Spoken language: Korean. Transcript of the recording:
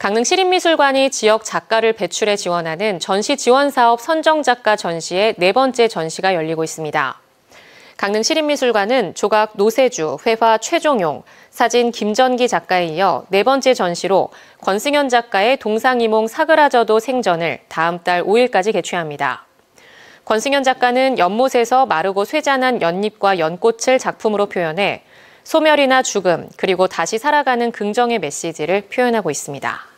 강릉 시립미술관이 지역 작가를 배출해 지원하는 전시 지원 사업 선정 작가 전시의 네 번째 전시가 열리고 있습니다. 강릉 시립미술관은 조각 노세주, 회화 최종용, 사진 김전기 작가에 이어 네 번째 전시로 권승현 작가의 동상이몽 사그라져도 생전을 다음 달 5일까지 개최합니다. 권승현 작가는 연못에서 마르고 쇠잔한 연잎과 연꽃을 작품으로 표현해 소멸이나 죽음, 그리고 다시 살아가는 긍정의 메시지를 표현하고 있습니다.